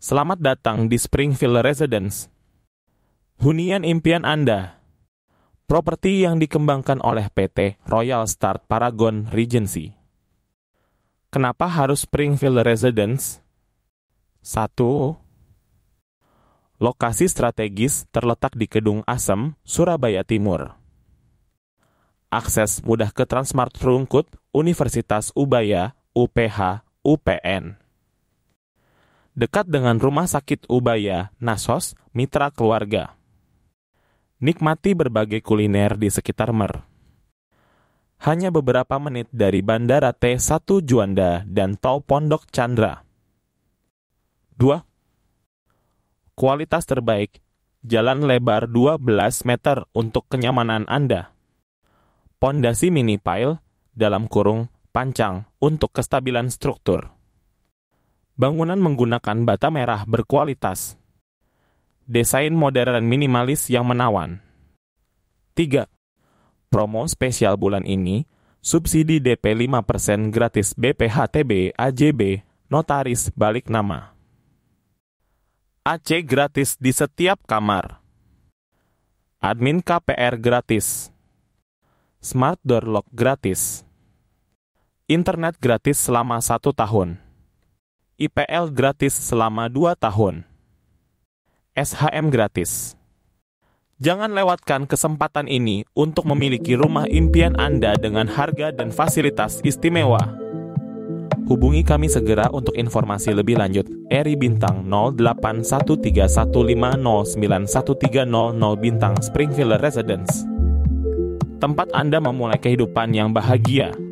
Selamat datang di Springfield Residence. Hunian impian Anda. Properti yang dikembangkan oleh PT Royal Start Paragon Regency. Kenapa harus Springfield Residence? 1. Lokasi strategis terletak di Kedung Asem, Surabaya Timur. Akses mudah ke Transmart Rungkut, Universitas Ubaya, UPH, UPN dekat dengan rumah sakit Ubaya, Nasos, mitra keluarga. Nikmati berbagai kuliner di sekitar Mer. Hanya beberapa menit dari Bandara T1 Juanda dan Tol Pondok Chandra. 2. Kualitas terbaik, jalan lebar 12 meter untuk kenyamanan Anda. Pondasi mini pile dalam kurung pancang untuk kestabilan struktur. Bangunan menggunakan bata merah berkualitas. Desain modern minimalis yang menawan. 3. Promo spesial bulan ini, subsidi DP 5% gratis BPHTB, AJB, notaris balik nama. AC gratis di setiap kamar. Admin KPR gratis. Smart door lock gratis. Internet gratis selama satu tahun. IPL gratis selama 2 tahun. SHM gratis. Jangan lewatkan kesempatan ini untuk memiliki rumah impian Anda dengan harga dan fasilitas istimewa. Hubungi kami segera untuk informasi lebih lanjut. Eri Bintang 081315091300 Bintang Springfield Residence. Tempat Anda memulai kehidupan yang bahagia.